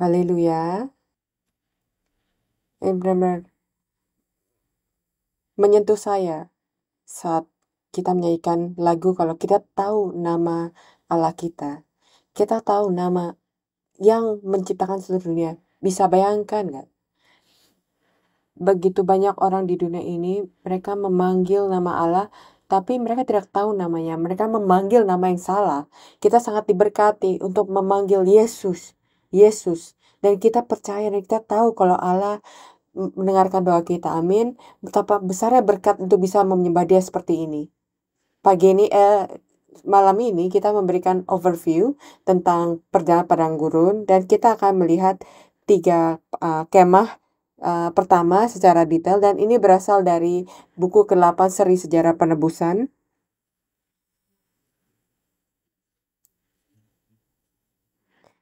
Haleluya. Ini benar menyentuh saya saat kita menyanyikan lagu kalau kita tahu nama Allah kita. Kita tahu nama yang menciptakan seluruh dunia. Bisa bayangkan nggak? Begitu banyak orang di dunia ini, mereka memanggil nama Allah, tapi mereka tidak tahu namanya. Mereka memanggil nama yang salah. Kita sangat diberkati untuk memanggil Yesus. Yesus dan kita percaya dan kita tahu kalau Allah mendengarkan doa kita. Amin. Betapa besarnya berkat untuk bisa menyembah Dia seperti ini. Pagi ini eh, malam ini kita memberikan overview tentang perjalanan padang gurun dan kita akan melihat tiga uh, kemah uh, pertama secara detail dan ini berasal dari buku ke-8 seri sejarah penebusan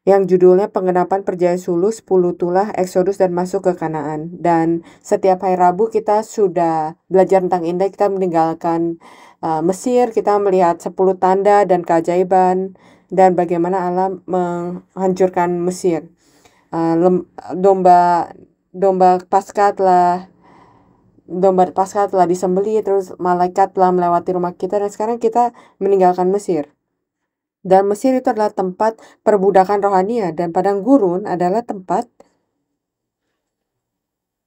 yang judulnya Pengenapan Perjanjian Sulu, 10 Tulah, Eksodus, dan Masuk ke Kanaan. Dan setiap hari Rabu kita sudah belajar tentang indah, kita meninggalkan uh, Mesir, kita melihat 10 tanda dan keajaiban, dan bagaimana Allah menghancurkan Mesir. Uh, lem, domba domba pasca telah domba pasca telah disembeli terus malaikat telah melewati rumah kita dan sekarang kita meninggalkan Mesir dan Mesir itu adalah tempat perbudakan rohania ya, dan padang gurun adalah tempat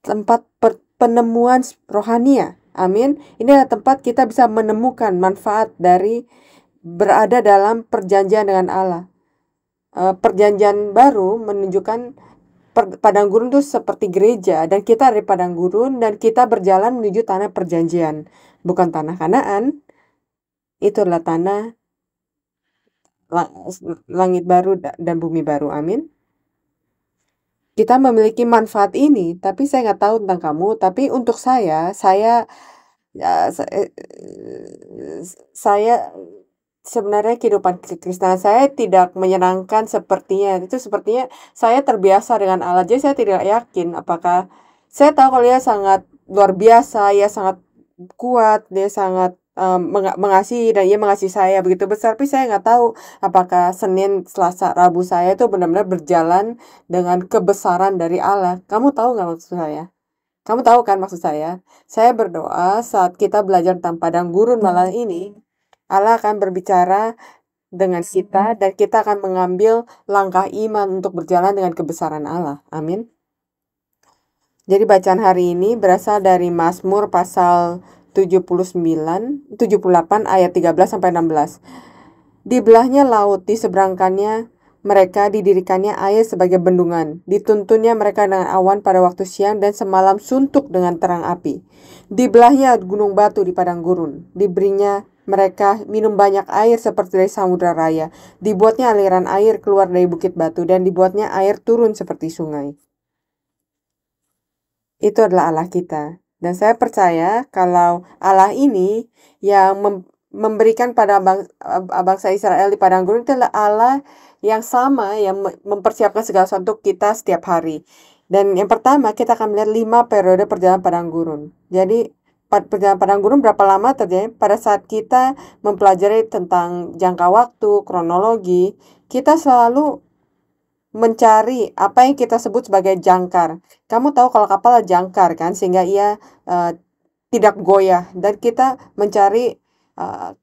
tempat per, penemuan rohania. Ya. Amin. Ini adalah tempat kita bisa menemukan manfaat dari berada dalam perjanjian dengan Allah. E, perjanjian baru menunjukkan per, padang gurun itu seperti gereja dan kita dari padang gurun dan kita berjalan menuju tanah perjanjian, bukan tanah Kanaan. Itu adalah tanah langit baru dan bumi baru. Amin. Kita memiliki manfaat ini, tapi saya nggak tahu tentang kamu. Tapi untuk saya, saya, ya, saya, eh, saya sebenarnya kehidupan kekristenan saya tidak menyenangkan sepertinya. Itu sepertinya saya terbiasa dengan Allah. Jadi saya tidak yakin apakah saya tahu kalau dia sangat luar biasa, ya sangat kuat, dia sangat um, mengasihi dan ia mengasihi saya begitu besar tapi saya nggak tahu apakah Senin Selasa Rabu saya itu benar-benar berjalan dengan kebesaran dari Allah kamu tahu nggak maksud saya kamu tahu kan maksud saya saya berdoa saat kita belajar tentang padang gurun hmm. malam ini Allah akan berbicara dengan kita hmm. dan kita akan mengambil langkah iman untuk berjalan dengan kebesaran Allah. Amin. Jadi bacaan hari ini berasal dari Mazmur pasal 79 78 ayat 13 sampai 16. Di belahnya laut, di seberangkannya mereka didirikannya air sebagai bendungan. Dituntunnya mereka dengan awan pada waktu siang dan semalam suntuk dengan terang api. di belahnya gunung batu di padang gurun. Diberinya mereka minum banyak air seperti dari samudra raya. Dibuatnya aliran air keluar dari bukit batu dan dibuatnya air turun seperti sungai. Itu adalah Allah kita. Dan saya percaya kalau Allah ini yang memberikan pada bang bangsa Israel di padang gurun adalah Allah yang sama yang mempersiapkan segala sesuatu kita setiap hari. Dan yang pertama kita akan melihat lima periode perjalanan padang gurun. Jadi perjalanan padang gurun berapa lama terjadi? Pada saat kita mempelajari tentang jangka waktu, kronologi, kita selalu mencari apa yang kita sebut sebagai jangkar. Kamu tahu kalau kapal jangkar kan sehingga ia uh, tidak goyah dan kita mencari uh,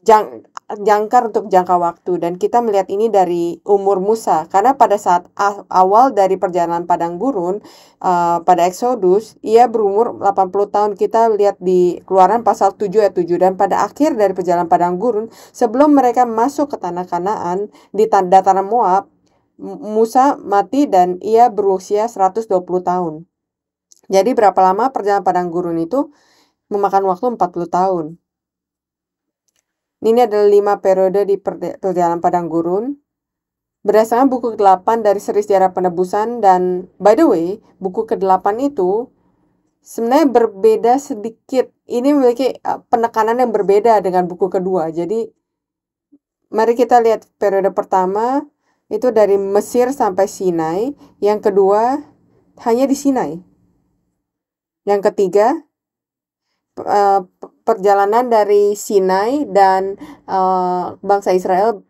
jang jangkar untuk jangka waktu dan kita melihat ini dari umur Musa karena pada saat awal dari perjalanan padang gurun uh, pada Exodus ia berumur 80 tahun kita lihat di Keluaran pasal 7 ayat 7 dan pada akhir dari perjalanan padang gurun sebelum mereka masuk ke tanah Kanaan di dataran Moab Musa mati dan ia berusia 120 tahun. Jadi berapa lama perjalanan padang gurun itu memakan waktu 40 tahun. Ini adalah lima periode di perjalanan padang gurun. Berdasarkan buku ke-8 dari seri sejarah penebusan dan by the way, buku ke-8 itu sebenarnya berbeda sedikit. Ini memiliki e, penekanan yang berbeda dengan buku kedua. Jadi mari kita lihat periode pertama itu dari Mesir sampai Sinai. Yang kedua, hanya di Sinai. Yang ketiga, e, perjalanan dari Sinai dan e, bangsa Israel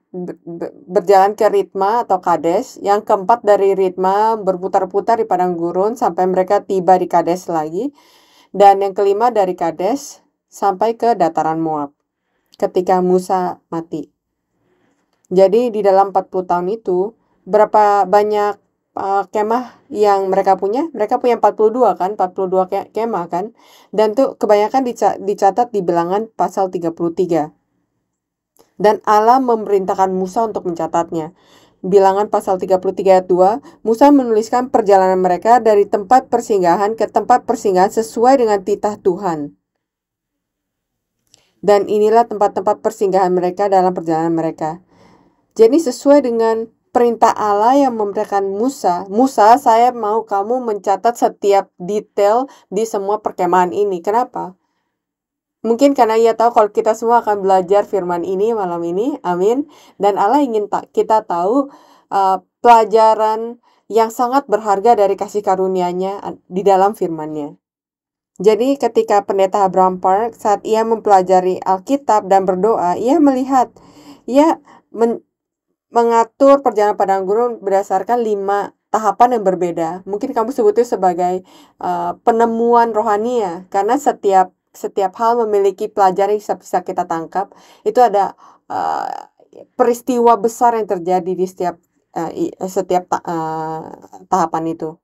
berjalan ke Ritma atau Kades. Yang keempat dari Ritma berputar-putar di padang gurun sampai mereka tiba di Kades lagi. Dan yang kelima dari Kades sampai ke dataran Moab ketika Musa mati. Jadi di dalam 40 tahun itu berapa banyak uh, kemah yang mereka punya? Mereka punya 42 kan, 42 ke kemah kan. Dan tuh kebanyakan dica dicatat di bilangan pasal 33. Dan Allah memerintahkan Musa untuk mencatatnya. Bilangan pasal 33 ayat 2, Musa menuliskan perjalanan mereka dari tempat persinggahan ke tempat persinggahan sesuai dengan titah Tuhan. Dan inilah tempat-tempat persinggahan mereka dalam perjalanan mereka. Jadi sesuai dengan perintah Allah yang memberikan Musa, Musa saya mau kamu mencatat setiap detail di semua perkemahan ini. Kenapa? Mungkin karena ia tahu kalau kita semua akan belajar firman ini malam ini, amin. Dan Allah ingin ta kita tahu uh, pelajaran yang sangat berharga dari kasih karunia-Nya di dalam firman-Nya. Jadi ketika pendeta Abraham Park saat ia mempelajari Alkitab dan berdoa, ia melihat, ia men mengatur perjalanan padang gurun berdasarkan lima tahapan yang berbeda. Mungkin kamu sebutnya sebagai uh, penemuan rohani ya, karena setiap setiap hal memiliki pelajaran yang bisa kita tangkap. Itu ada uh, peristiwa besar yang terjadi di setiap uh, setiap uh, tahapan itu.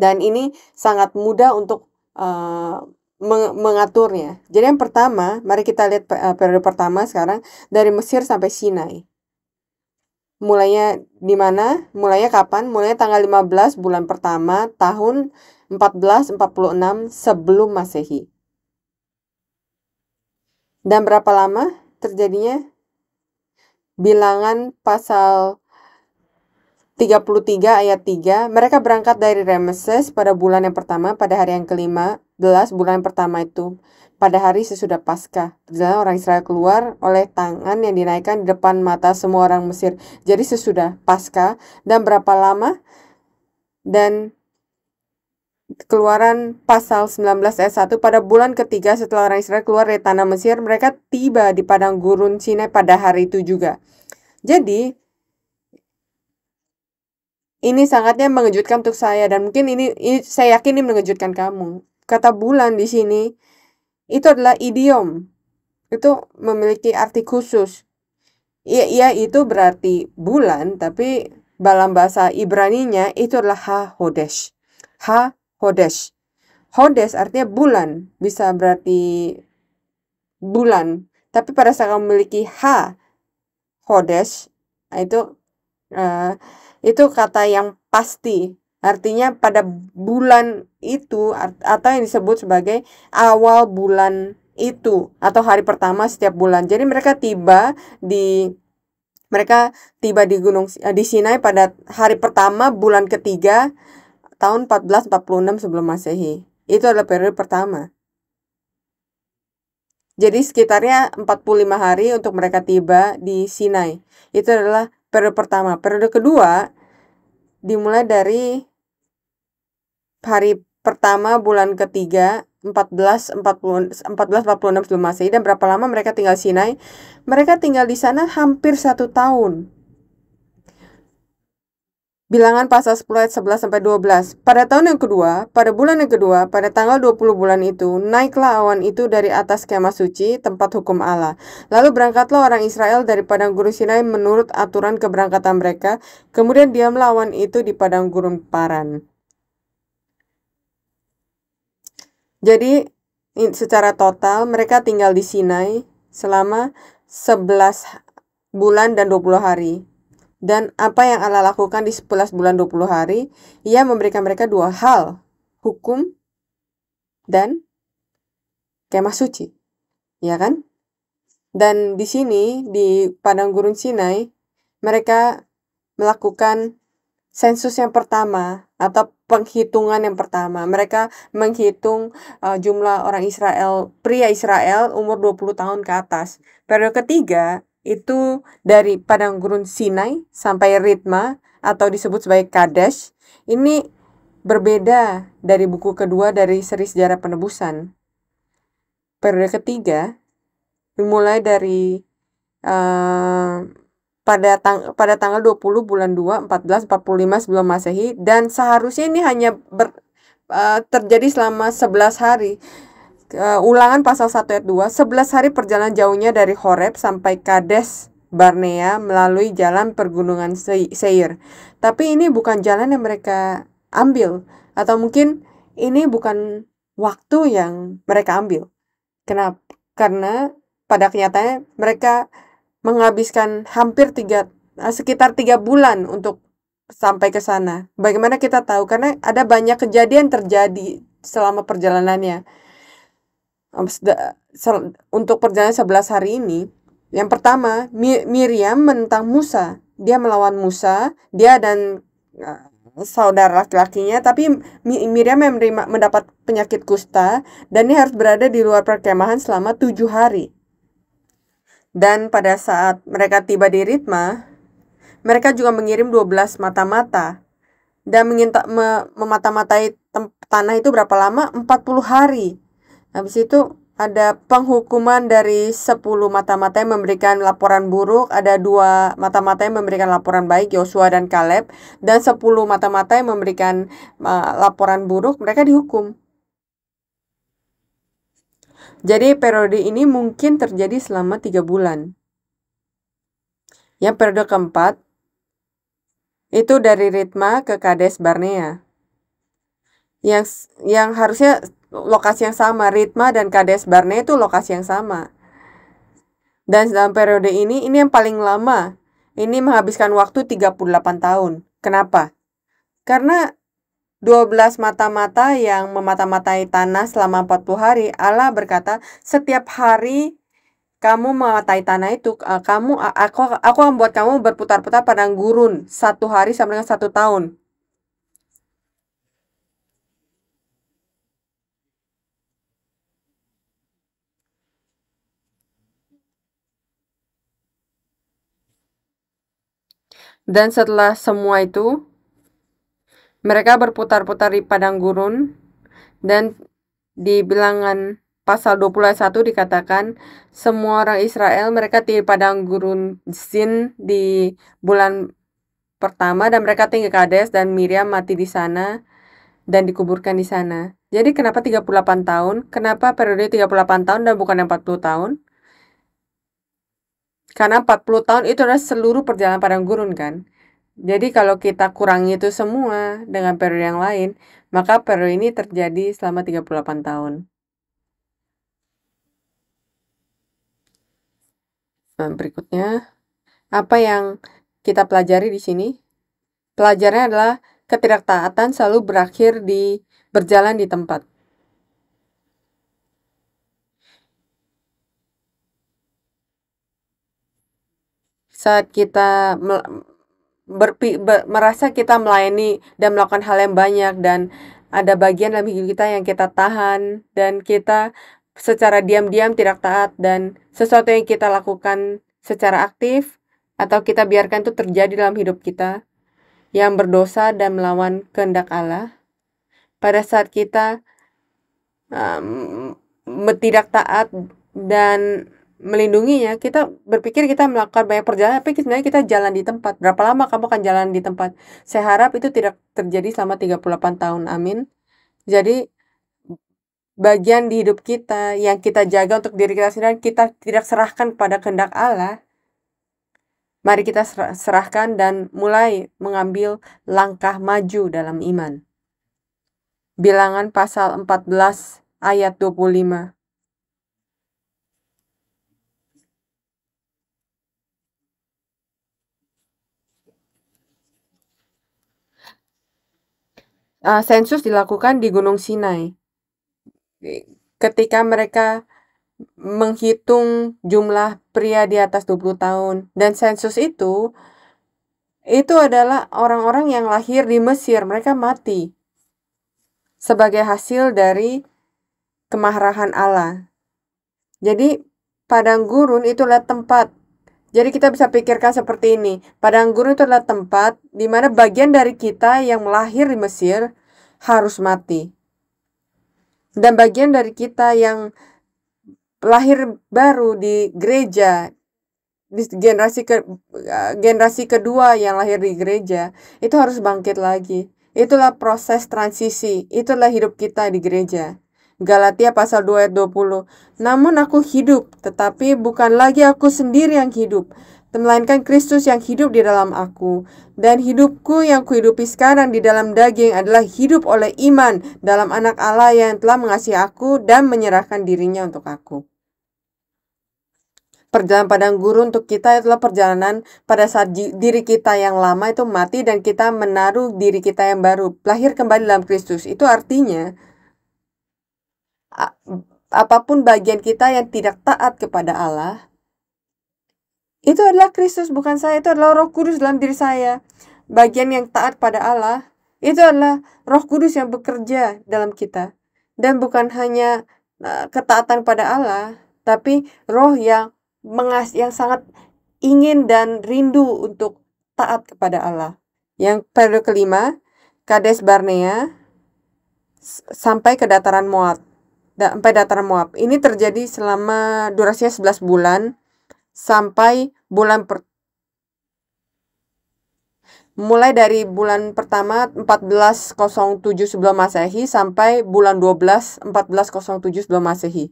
Dan ini sangat mudah untuk uh, meng mengaturnya. Jadi yang pertama, mari kita lihat periode pertama sekarang dari Mesir sampai Sinai mulainya di mana, mulainya kapan, mulainya tanggal 15 bulan pertama tahun 1446 sebelum masehi. Dan berapa lama terjadinya? Bilangan pasal 33 ayat 3, mereka berangkat dari Ramses pada bulan yang pertama pada hari yang kelima belas bulan pertama itu pada hari sesudah pasca, Berjalan orang Israel keluar oleh tangan yang dinaikkan di depan mata semua orang Mesir. Jadi sesudah pasca dan berapa lama? Dan keluaran pasal 19 ayat 1 pada bulan ketiga setelah orang Israel keluar dari tanah Mesir, mereka tiba di padang gurun Sinai pada hari itu juga. Jadi ini sangatnya mengejutkan untuk saya dan mungkin ini, ini saya yakin ini mengejutkan kamu. Kata bulan di sini itu adalah idiom. Itu memiliki arti khusus. Iya ya itu berarti bulan, tapi dalam bahasa Ibraninya itu adalah ha hodesh. Ha hodesh. Hodesh artinya bulan, bisa berarti bulan. Tapi pada saat kamu memiliki ha hodesh, nah itu uh, itu kata yang pasti. Artinya pada bulan itu atau yang disebut sebagai awal bulan itu atau hari pertama setiap bulan. Jadi mereka tiba di mereka tiba di gunung eh, di Sinai pada hari pertama bulan ketiga tahun 1446 sebelum Masehi. Itu adalah periode pertama. Jadi sekitarnya 45 hari untuk mereka tiba di Sinai. Itu adalah periode pertama. Periode kedua dimulai dari hari pertama bulan ketiga 14 1446 sebelum Masehi dan berapa lama mereka tinggal Sinai? Mereka tinggal di sana hampir satu tahun. Bilangan pasal 10 ayat 11 sampai 12. Pada tahun yang kedua, pada bulan yang kedua, pada tanggal 20 bulan itu, naiklah awan itu dari atas kemah suci, tempat hukum Allah. Lalu berangkatlah orang Israel dari padang gurun Sinai menurut aturan keberangkatan mereka. Kemudian diamlah awan itu di padang gurun Paran. Jadi secara total mereka tinggal di Sinai selama 11 bulan dan 20 hari. Dan apa yang Allah lakukan di 11 bulan 20 hari, ia memberikan mereka dua hal, hukum dan kemah suci. Ya kan? Dan di sini di padang gurun Sinai, mereka melakukan sensus yang pertama atau penghitungan yang pertama. Mereka menghitung uh, jumlah orang Israel, pria Israel umur 20 tahun ke atas. Periode ketiga itu dari padang gurun Sinai sampai Ritma atau disebut sebagai Kadesh. Ini berbeda dari buku kedua dari seri sejarah penebusan. Periode ketiga dimulai dari uh, pada tang pada tanggal 20 bulan 2 1445 sebelum Masehi dan seharusnya ini hanya ber, uh, terjadi selama 11 hari. Uh, ulangan pasal 1 ayat 2, 11 hari perjalanan jauhnya dari Horeb sampai Kades Barnea melalui jalan pergunungan Seir. Tapi ini bukan jalan yang mereka ambil atau mungkin ini bukan waktu yang mereka ambil. Kenapa? Karena pada kenyataannya mereka menghabiskan hampir tiga eh, sekitar tiga bulan untuk sampai ke sana. Bagaimana kita tahu? Karena ada banyak kejadian terjadi selama perjalanannya. Untuk perjalanan 11 hari ini, yang pertama, Miriam menentang Musa. Dia melawan Musa, dia dan eh, saudara laki-lakinya, tapi Miriam yang mendapat penyakit kusta dan dia harus berada di luar perkemahan selama tujuh hari. Dan pada saat mereka tiba di Ritma, mereka juga mengirim 12 mata-mata dan mengintak me, memata-matai tanah itu berapa lama? 40 hari. Habis itu ada penghukuman dari 10 mata-mata yang memberikan laporan buruk, ada dua mata-mata yang memberikan laporan baik, Yosua dan Caleb, dan 10 mata-mata yang memberikan uh, laporan buruk, mereka dihukum. Jadi periode ini mungkin terjadi selama tiga bulan. Yang periode keempat, itu dari Ritma ke Kades Barnea. Yang, yang harusnya lokasi yang sama, Ritma dan Kades Barnea itu lokasi yang sama. Dan dalam periode ini, ini yang paling lama. Ini menghabiskan waktu 38 tahun. Kenapa? Karena 12 mata-mata yang memata-matai tanah selama 40 hari, Allah berkata, setiap hari kamu mematai tanah itu, eh, kamu aku aku akan buat kamu berputar-putar pada gurun satu hari sampai dengan satu tahun. Dan setelah semua itu, mereka berputar-putar di padang gurun dan di bilangan pasal 21 dikatakan semua orang Israel mereka di padang gurun sin di bulan pertama dan mereka tinggal Kades dan Miriam mati di sana dan dikuburkan di sana. Jadi kenapa 38 tahun? Kenapa periode 38 tahun dan bukan 40 tahun? Karena 40 tahun itu adalah seluruh perjalanan padang gurun kan. Jadi kalau kita kurangi itu semua dengan periode yang lain, maka periode ini terjadi selama 38 tahun. Nah, berikutnya, apa yang kita pelajari di sini? Pelajarannya adalah ketidaktaatan selalu berakhir di berjalan di tempat. Saat kita berpi, ber, merasa kita melayani dan melakukan hal yang banyak dan ada bagian dalam hidup kita yang kita tahan dan kita secara diam-diam tidak taat dan sesuatu yang kita lakukan secara aktif atau kita biarkan itu terjadi dalam hidup kita yang berdosa dan melawan kehendak Allah pada saat kita um, tidak taat dan melindunginya kita berpikir kita melakukan banyak perjalanan tapi sebenarnya kita jalan di tempat berapa lama kamu akan jalan di tempat saya harap itu tidak terjadi selama 38 tahun amin jadi bagian di hidup kita yang kita jaga untuk diri kita sendiri kita tidak serahkan kepada kehendak Allah mari kita serahkan dan mulai mengambil langkah maju dalam iman bilangan pasal 14 ayat 25 uh, sensus dilakukan di Gunung Sinai. Ketika mereka menghitung jumlah pria di atas 20 tahun dan sensus itu itu adalah orang-orang yang lahir di Mesir, mereka mati sebagai hasil dari kemarahan Allah. Jadi padang gurun itu adalah tempat jadi kita bisa pikirkan seperti ini. Padang gurun itu adalah tempat di mana bagian dari kita yang lahir di Mesir harus mati. Dan bagian dari kita yang lahir baru di gereja, di generasi ke, eh, generasi kedua yang lahir di gereja, itu harus bangkit lagi. Itulah proses transisi, itulah hidup kita di gereja. Galatia pasal 2 ayat 20. Namun aku hidup, tetapi bukan lagi aku sendiri yang hidup, melainkan Kristus yang hidup di dalam aku. Dan hidupku yang kuhidupi sekarang di dalam daging adalah hidup oleh iman dalam anak Allah yang telah mengasihi aku dan menyerahkan dirinya untuk aku. Perjalanan padang gurun untuk kita adalah perjalanan pada saat diri kita yang lama itu mati dan kita menaruh diri kita yang baru, lahir kembali dalam Kristus. Itu artinya apapun bagian kita yang tidak taat kepada Allah, itu adalah Kristus, bukan saya. Itu adalah Roh Kudus dalam diri saya. Bagian yang taat pada Allah itu adalah Roh Kudus yang bekerja dalam kita, dan bukan hanya eh, ketaatan pada Allah, tapi Roh yang mengas yang sangat ingin dan rindu untuk taat kepada Allah. Yang periode kelima, Kades Barnea sampai ke dataran Moab. sampai dataran Moab. Ini terjadi selama durasinya 11 bulan sampai bulan per mulai dari bulan pertama 1407 sebelum Masehi sampai bulan 12 1407 sebelum Masehi.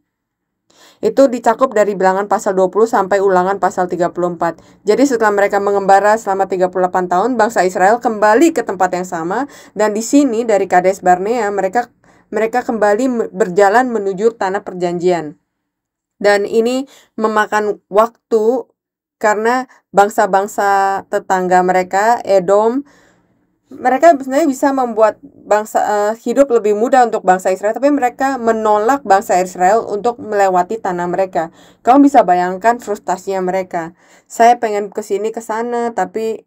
Itu dicakup dari bilangan pasal 20 sampai ulangan pasal 34. Jadi setelah mereka mengembara selama 38 tahun, bangsa Israel kembali ke tempat yang sama dan di sini dari Kades Barnea mereka mereka kembali berjalan menuju tanah perjanjian. Dan ini memakan waktu karena bangsa-bangsa tetangga mereka, Edom, mereka sebenarnya bisa membuat bangsa uh, hidup lebih mudah untuk bangsa Israel, tapi mereka menolak bangsa Israel untuk melewati tanah mereka. Kamu bisa bayangkan frustasinya mereka. Saya pengen ke sini ke sana, tapi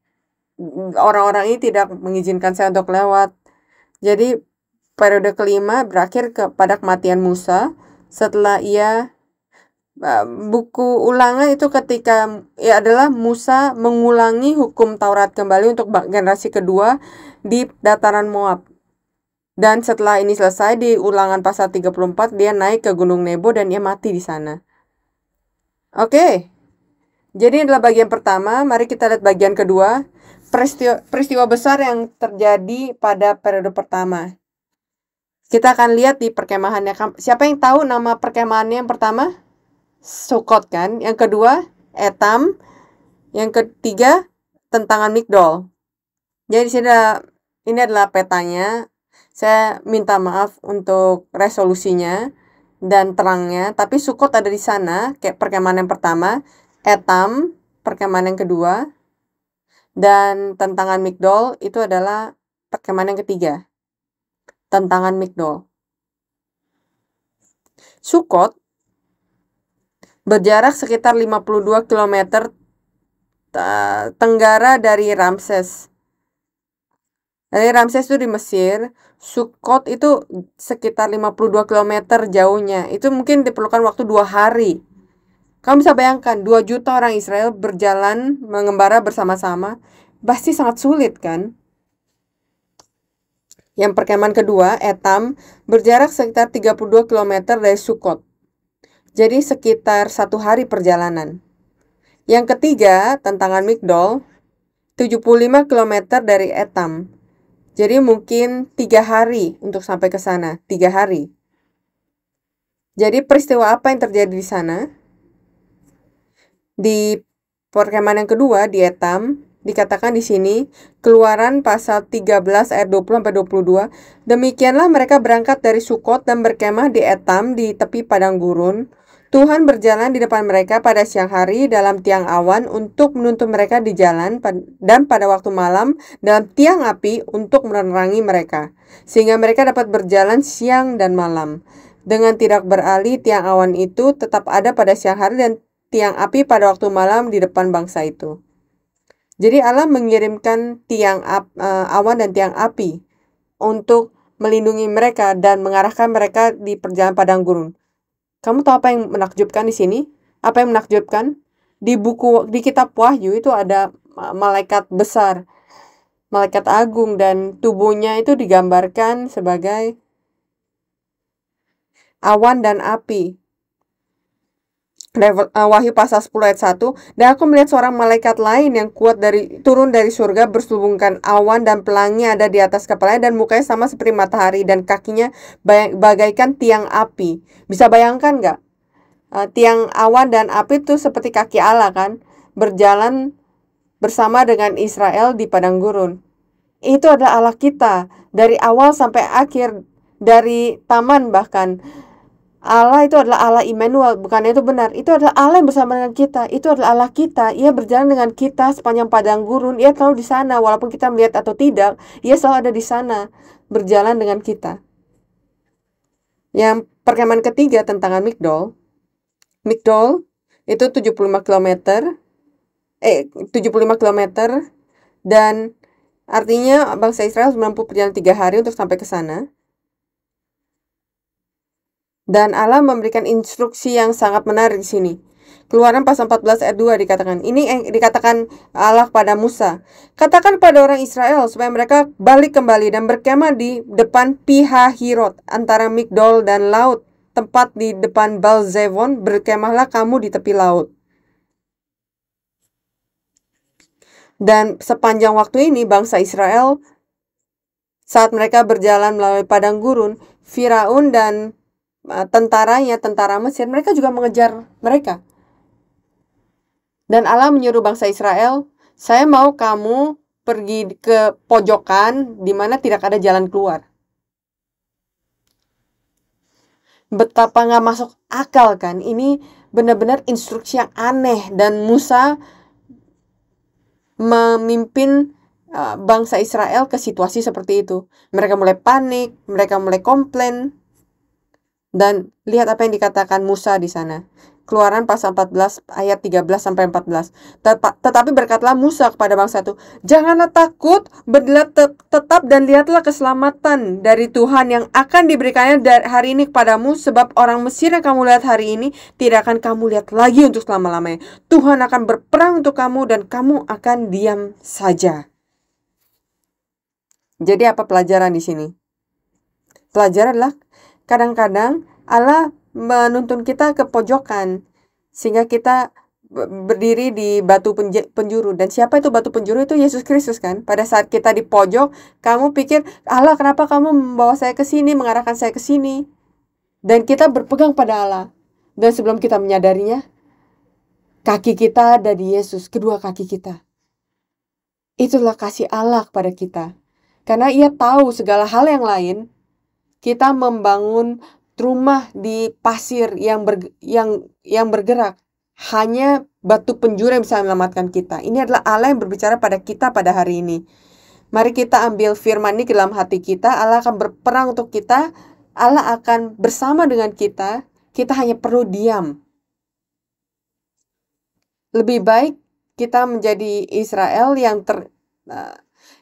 orang-orang ini tidak mengizinkan saya untuk lewat. Jadi periode kelima berakhir kepada kematian Musa setelah ia buku ulangan itu ketika ya adalah Musa mengulangi hukum Taurat kembali untuk generasi kedua di dataran Moab. Dan setelah ini selesai di ulangan pasal 34 dia naik ke Gunung Nebo dan ia mati di sana. Oke. Okay. Jadi adalah bagian pertama, mari kita lihat bagian kedua. Peristiwa, peristiwa besar yang terjadi pada periode pertama. Kita akan lihat di perkemahannya. Siapa yang tahu nama perkemahannya yang pertama? Sukot kan. Yang kedua, Etam. Yang ketiga, tentangan Migdol. Jadi di sini ada, ini adalah petanya. Saya minta maaf untuk resolusinya dan terangnya, tapi Sukot ada di sana, kayak perkemahan yang pertama, Etam, perkemahan yang kedua, dan tentangan Migdol itu adalah perkemahan yang ketiga. Tentangan Migdol. Sukot berjarak sekitar 52 km tenggara dari Ramses. Dari Ramses itu di Mesir, Sukkot itu sekitar 52 km jauhnya. Itu mungkin diperlukan waktu dua hari. Kamu bisa bayangkan, 2 juta orang Israel berjalan mengembara bersama-sama. Pasti sangat sulit kan? Yang perkemahan kedua, Etam, berjarak sekitar 32 km dari Sukkot. Jadi sekitar satu hari perjalanan. Yang ketiga, tantangan Migdol, 75 km dari Etam. Jadi mungkin tiga hari untuk sampai ke sana, tiga hari. Jadi peristiwa apa yang terjadi di sana? Di perkemahan yang kedua di Etam, dikatakan di sini, keluaran pasal 13 ayat 20 22. Demikianlah mereka berangkat dari Sukot dan berkemah di Etam di tepi padang gurun Tuhan berjalan di depan mereka pada siang hari dalam tiang awan untuk menuntun mereka di jalan dan pada waktu malam dalam tiang api untuk menerangi mereka sehingga mereka dapat berjalan siang dan malam. Dengan tidak beralih tiang awan itu tetap ada pada siang hari dan tiang api pada waktu malam di depan bangsa itu. Jadi Allah mengirimkan tiang ap, uh, awan dan tiang api untuk melindungi mereka dan mengarahkan mereka di perjalanan padang gurun. Kamu tahu apa yang menakjubkan di sini? Apa yang menakjubkan? Di buku di kitab Wahyu itu ada malaikat besar, malaikat agung dan tubuhnya itu digambarkan sebagai awan dan api. Eh, Wahyu pasal 10 ayat 1 dan aku melihat seorang malaikat lain yang kuat dari turun dari surga berselubungkan awan dan pelangi ada di atas kepalanya dan mukanya sama seperti matahari dan kakinya bagaikan tiang api bisa bayangkan nggak uh, tiang awan dan api itu seperti kaki Allah kan berjalan bersama dengan Israel di padang gurun itu adalah Allah kita dari awal sampai akhir dari taman bahkan Allah itu adalah Allah Immanuel, bukan itu benar. Itu adalah Allah yang bersama dengan kita. Itu adalah Allah kita. Ia berjalan dengan kita sepanjang padang gurun. Ia selalu di sana, walaupun kita melihat atau tidak, ia selalu ada di sana, berjalan dengan kita. Yang perkemahan ketiga tentang Migdol. Migdol itu 75 km. Eh, 75 km dan artinya bangsa Israel 90 perjalanan tiga hari untuk sampai ke sana. Dan Allah memberikan instruksi yang sangat menarik di sini. Keluaran pasal 14 ayat 2 dikatakan. Ini yang dikatakan Allah kepada Musa. Katakan pada orang Israel supaya mereka balik kembali dan berkemah di depan Piha Hirot antara Migdol dan laut. Tempat di depan Balzevon berkemahlah kamu di tepi laut. Dan sepanjang waktu ini bangsa Israel saat mereka berjalan melalui padang gurun, Firaun dan Eh, tentaranya, tentara Mesir, mereka juga mengejar mereka. Dan Allah menyuruh bangsa Israel, saya mau kamu pergi ke pojokan di mana tidak ada jalan keluar. Betapa nggak masuk akal kan? Ini benar-benar instruksi yang aneh dan Musa memimpin eh, bangsa Israel ke situasi seperti itu. Mereka mulai panik, mereka mulai komplain, dan lihat apa yang dikatakan Musa di sana. Keluaran pasal 14 ayat 13 sampai 14. Tetapi berkatlah Musa kepada bangsa itu, "Janganlah takut, te tetap dan lihatlah keselamatan dari Tuhan yang akan diberikannya hari ini kepadamu sebab orang Mesir yang kamu lihat hari ini tidak akan kamu lihat lagi untuk selama-lamanya. Tuhan akan berperang untuk kamu dan kamu akan diam saja." Jadi apa pelajaran di sini? Pelajaran adalah Kadang-kadang Allah menuntun kita ke pojokan sehingga kita berdiri di batu penjuru dan siapa itu batu penjuru itu Yesus Kristus kan pada saat kita di pojok kamu pikir Allah kenapa kamu membawa saya ke sini mengarahkan saya ke sini dan kita berpegang pada Allah dan sebelum kita menyadarinya kaki kita ada di Yesus kedua kaki kita itulah kasih Allah kepada kita karena ia tahu segala hal yang lain kita membangun rumah di pasir yang ber, yang yang bergerak hanya batu penjuru yang bisa menyelamatkan kita. Ini adalah Allah yang berbicara pada kita pada hari ini. Mari kita ambil firman ini ke dalam hati kita. Allah akan berperang untuk kita. Allah akan bersama dengan kita. Kita hanya perlu diam. Lebih baik kita menjadi Israel yang ter eh,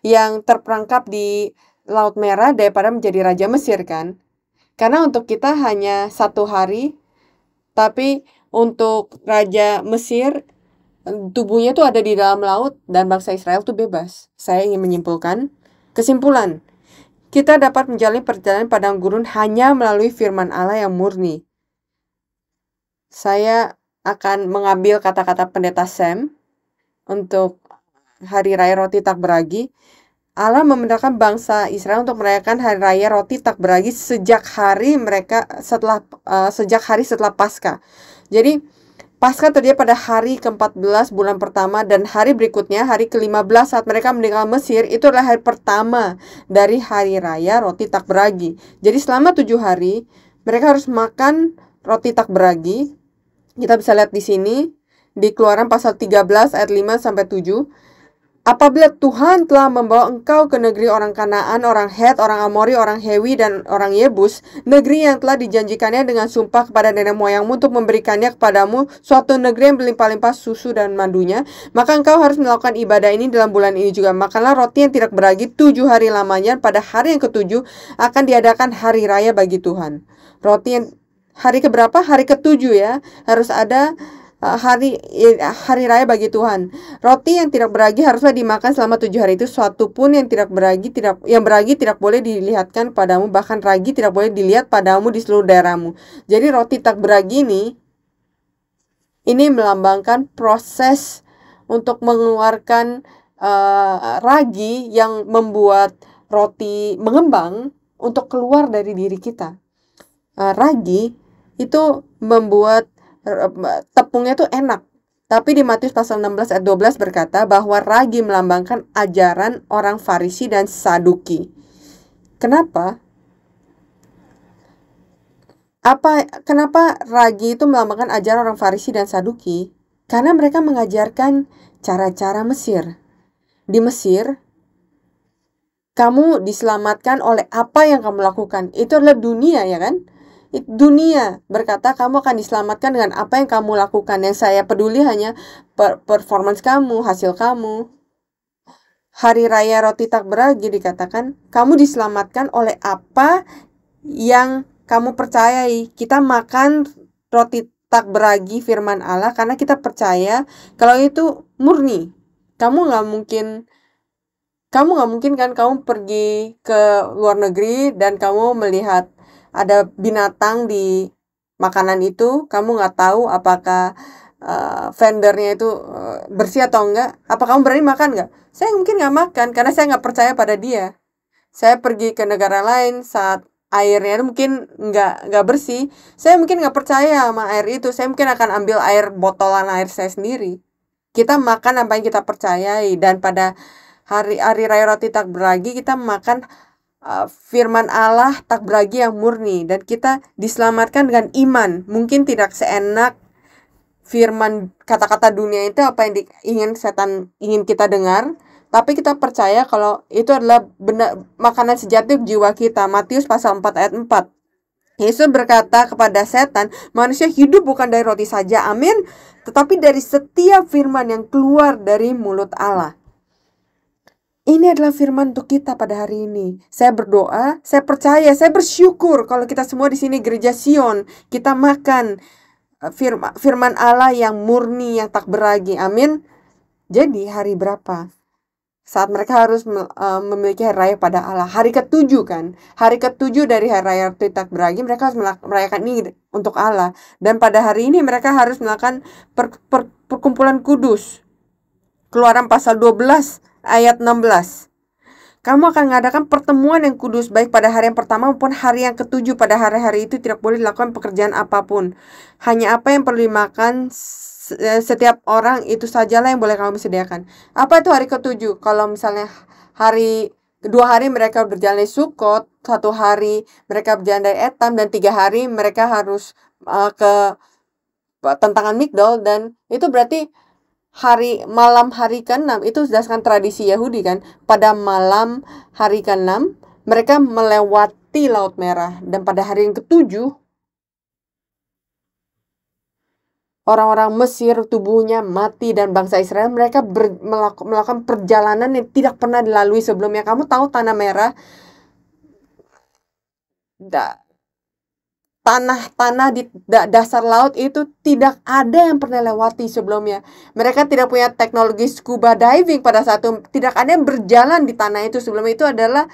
yang terperangkap di Laut Merah daripada menjadi raja Mesir kan? Karena untuk kita hanya satu hari, tapi untuk raja Mesir tubuhnya tuh ada di dalam laut dan bangsa Israel tuh bebas. Saya ingin menyimpulkan kesimpulan. Kita dapat menjalani perjalanan padang gurun hanya melalui firman Allah yang murni. Saya akan mengambil kata-kata pendeta Sam untuk hari raya roti tak beragi Allah memerintahkan bangsa Israel untuk merayakan hari raya roti tak beragi sejak hari mereka setelah uh, sejak hari setelah Paskah. Jadi Paskah terjadi pada hari ke-14 bulan pertama dan hari berikutnya hari ke-15 saat mereka meninggal Mesir itu adalah hari pertama dari hari raya roti tak beragi. Jadi selama tujuh hari mereka harus makan roti tak beragi. Kita bisa lihat di sini di Keluaran pasal 13 ayat 5 sampai 7 Apabila Tuhan telah membawa engkau ke negeri orang Kanaan, orang Het, orang Amori, orang Hewi, dan orang Yebus, negeri yang telah dijanjikannya dengan sumpah kepada nenek moyangmu untuk memberikannya kepadamu, suatu negeri yang berlimpah-limpah susu dan madunya, maka engkau harus melakukan ibadah ini dalam bulan ini juga. Makanlah roti yang tidak beragi tujuh hari lamanya, pada hari yang ketujuh akan diadakan hari raya bagi Tuhan. Roti yang hari keberapa? Hari ketujuh ya, harus ada Eh, hari ya, hari raya bagi Tuhan. Roti yang tidak beragi haruslah dimakan selama tujuh hari itu. Suatu pun yang tidak beragi tidak yang beragi tidak boleh dilihatkan padamu bahkan ragi tidak boleh dilihat padamu di seluruh daerahmu. Jadi roti tak beragi ini ini melambangkan proses untuk mengeluarkan uh, ragi yang membuat roti mengembang untuk keluar dari diri kita. Uh, ragi itu membuat Eh, tepungnya tuh enak. Tapi di Matius pasal 16 ayat 12 berkata bahwa ragi melambangkan ajaran orang Farisi dan Saduki. Kenapa? Apa kenapa ragi itu melambangkan ajaran orang Farisi dan Saduki? Karena mereka mengajarkan cara-cara Mesir. Di Mesir, kamu diselamatkan oleh apa yang kamu lakukan. Itu adalah dunia ya kan? dunia berkata kamu akan diselamatkan dengan apa yang kamu lakukan. Yang saya peduli hanya per performance kamu, hasil kamu. Hari Raya Roti Tak Beragi dikatakan, kamu diselamatkan oleh apa yang kamu percayai. Kita makan roti tak beragi firman Allah karena kita percaya kalau itu murni. Kamu nggak mungkin kamu nggak mungkin kan kamu pergi ke luar negeri dan kamu melihat ada binatang di makanan itu kamu nggak tahu apakah uh, vendornya itu uh, bersih atau enggak apa kamu berani makan nggak saya mungkin nggak makan karena saya nggak percaya pada dia saya pergi ke negara lain saat airnya mungkin nggak nggak bersih saya mungkin nggak percaya sama air itu saya mungkin akan ambil air botolan air saya sendiri kita makan apa yang kita percayai dan pada hari hari raya roti tak beragi kita makan Eh, firman Allah tak beragi yang murni dan kita diselamatkan dengan iman. Mungkin tidak seenak firman kata-kata dunia itu apa yang di, ingin setan ingin kita dengar, tapi kita percaya kalau itu adalah benar makanan sejati jiwa kita. Matius pasal 4 ayat 4. Yesus berkata kepada setan, manusia hidup bukan dari roti saja, amin, tetapi dari setiap firman yang keluar dari mulut Allah. Ini adalah firman untuk kita pada hari ini. Saya berdoa, saya percaya, saya bersyukur kalau kita semua di sini gereja Sion, kita makan eh, firman Allah yang murni, yang tak beragi. Amin. Jadi hari berapa? Saat mereka harus eh, memiliki hari raya pada Allah. Hari ketujuh kan? Hari ketujuh dari hari raya tak beragi, mereka harus merayakan ini untuk Allah. Dan pada hari ini mereka harus melakukan per, per, perkumpulan kudus. Keluaran pasal 12 ayat 16. Kamu akan mengadakan pertemuan yang kudus baik pada hari yang pertama maupun hari yang ketujuh. Pada hari-hari itu tidak boleh dilakukan pekerjaan apapun. Hanya apa yang perlu dimakan setiap orang itu sajalah yang boleh kamu sediakan. Apa itu hari ketujuh? Kalau misalnya hari dua hari mereka berjalan dari Sukot, satu hari mereka berjalan dari Etam, dan tiga hari mereka harus uh, ke tentangan Migdol, dan itu berarti hari malam hari ke-6 itu berdasarkan tradisi Yahudi kan pada malam hari ke-6 mereka melewati laut merah dan pada hari yang ketujuh orang-orang Mesir tubuhnya mati dan bangsa Israel mereka ber, melakukan perjalanan yang tidak pernah dilalui sebelumnya kamu tahu tanah merah da, tanah-tanah di dasar laut itu tidak ada yang pernah lewati sebelumnya. Mereka tidak punya teknologi scuba diving pada saat itu, tidak ada yang berjalan di tanah itu sebelumnya. Itu adalah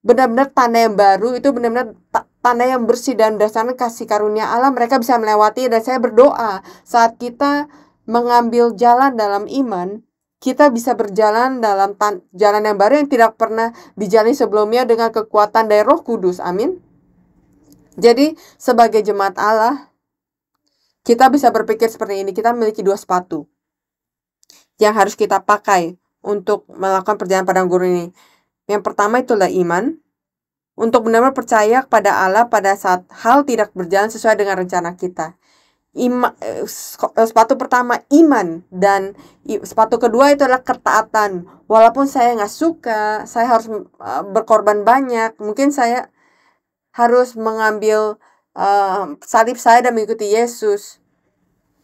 benar-benar tanah yang baru, itu benar-benar tanah yang bersih dan dasarnya kasih karunia Allah mereka bisa melewati dan saya berdoa saat kita mengambil jalan dalam iman kita bisa berjalan dalam jalan yang baru yang tidak pernah dijalani sebelumnya dengan kekuatan dari Roh Kudus. Amin. Jadi sebagai jemaat Allah, kita bisa berpikir seperti ini, kita memiliki dua sepatu yang harus kita pakai untuk melakukan perjalanan padang gurun ini. Yang pertama itulah iman, untuk benar-benar percaya kepada Allah pada saat hal tidak berjalan sesuai dengan rencana kita. Ima, eh, sepatu pertama iman dan sepatu kedua itu adalah ketaatan. Walaupun saya nggak suka, saya harus eh, berkorban banyak. Mungkin saya harus mengambil uh, salib saya dan mengikuti Yesus.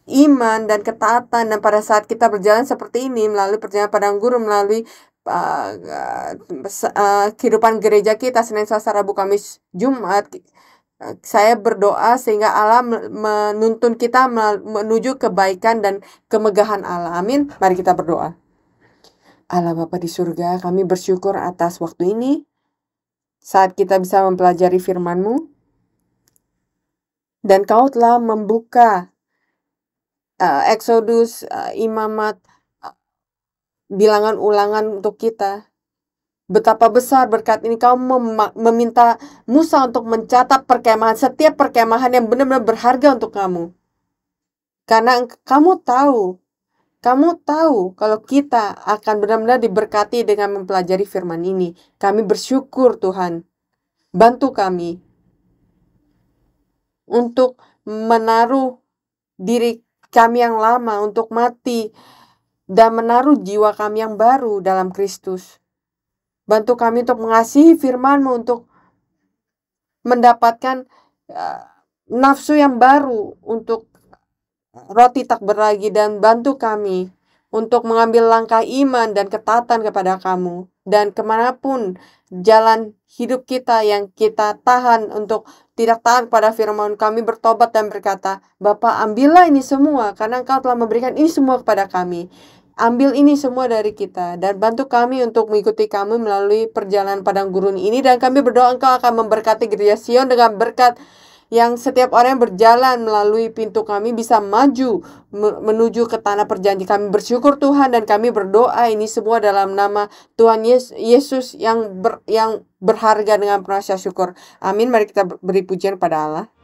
Iman dan ketaatan dan pada saat kita berjalan seperti ini melalui perjalanan padang gurum melalui uh, uh, kehidupan gereja kita Senin Selasa Rabu Kamis Jumat saya berdoa sehingga Allah menuntun kita menuju kebaikan dan kemegahan Allah. Amin. Mari kita berdoa. Allah Bapa di surga, kami bersyukur atas waktu ini, saat kita bisa mempelajari firman-Mu, dan Kau telah membuka uh, Exodus, uh, Imamat, uh, bilangan ulangan untuk kita. Betapa besar berkat ini kau mem meminta Musa untuk mencatat perkemahan, setiap perkemahan yang benar-benar berharga untuk kamu. Karena kamu tahu kamu tahu kalau kita akan benar-benar diberkati dengan mempelajari firman ini. Kami bersyukur Tuhan. Bantu kami untuk menaruh diri kami yang lama untuk mati dan menaruh jiwa kami yang baru dalam Kristus. Bantu kami untuk mengasihi firman-Mu untuk mendapatkan uh, nafsu yang baru untuk roti tak beragi dan bantu kami untuk mengambil langkah iman dan ketatan kepada kamu. Dan kemanapun jalan hidup kita yang kita tahan untuk tidak tahan pada firman kami bertobat dan berkata, Bapa ambillah ini semua karena engkau telah memberikan ini semua kepada kami. Ambil ini semua dari kita dan bantu kami untuk mengikuti kami melalui perjalanan padang gurun ini dan kami berdoa engkau akan memberkati gereja Sion dengan berkat yang setiap orang yang berjalan melalui pintu kami bisa maju menuju ke tanah perjanjian. Kami bersyukur Tuhan dan kami berdoa ini semua dalam nama Tuhan Yesus yang ber, yang berharga dengan penuh syukur. Amin. Mari kita beri pujian pada Allah.